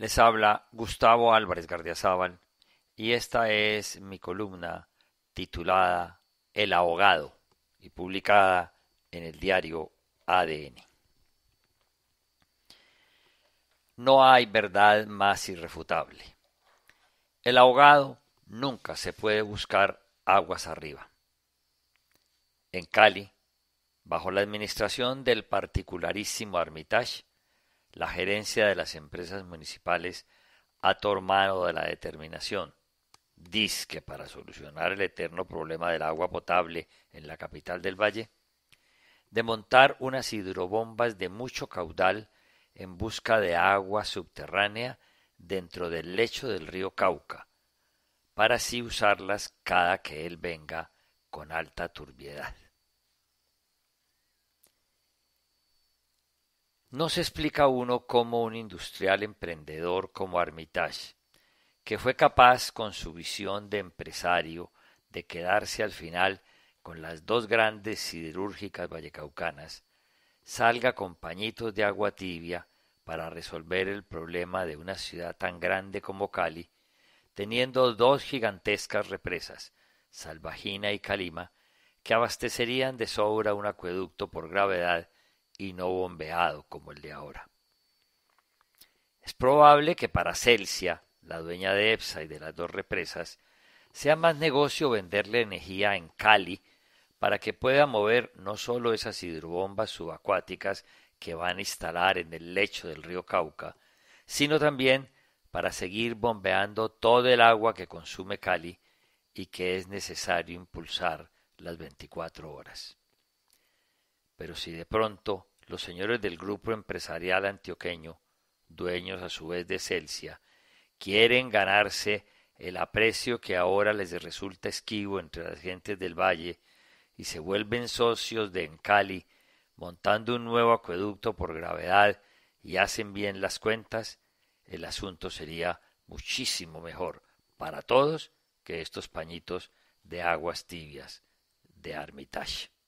Les habla Gustavo Álvarez Gardiazabal y esta es mi columna titulada El ahogado y publicada en el diario ADN. No hay verdad más irrefutable. El ahogado nunca se puede buscar aguas arriba. En Cali, bajo la administración del particularísimo Armitage, la gerencia de las empresas municipales ha tomado de la determinación, que para solucionar el eterno problema del agua potable en la capital del valle, de montar unas hidrobombas de mucho caudal en busca de agua subterránea dentro del lecho del río Cauca, para así usarlas cada que él venga con alta turbiedad. No se explica uno cómo un industrial emprendedor como Armitage, que fue capaz con su visión de empresario de quedarse al final con las dos grandes siderúrgicas vallecaucanas, salga con pañitos de agua tibia para resolver el problema de una ciudad tan grande como Cali, teniendo dos gigantescas represas, Salvajina y Calima, que abastecerían de sobra un acueducto por gravedad y no bombeado como el de ahora. Es probable que para Celsia, la dueña de EPSA y de las dos represas, sea más negocio venderle energía en Cali para que pueda mover no solo esas hidrobombas subacuáticas que van a instalar en el lecho del río Cauca, sino también para seguir bombeando todo el agua que consume Cali y que es necesario impulsar las 24 horas. Pero si de pronto los señores del grupo empresarial antioqueño, dueños a su vez de Celsia, quieren ganarse el aprecio que ahora les resulta esquivo entre las gentes del valle y se vuelven socios de Encali, montando un nuevo acueducto por gravedad y hacen bien las cuentas, el asunto sería muchísimo mejor para todos que estos pañitos de aguas tibias de Armitage.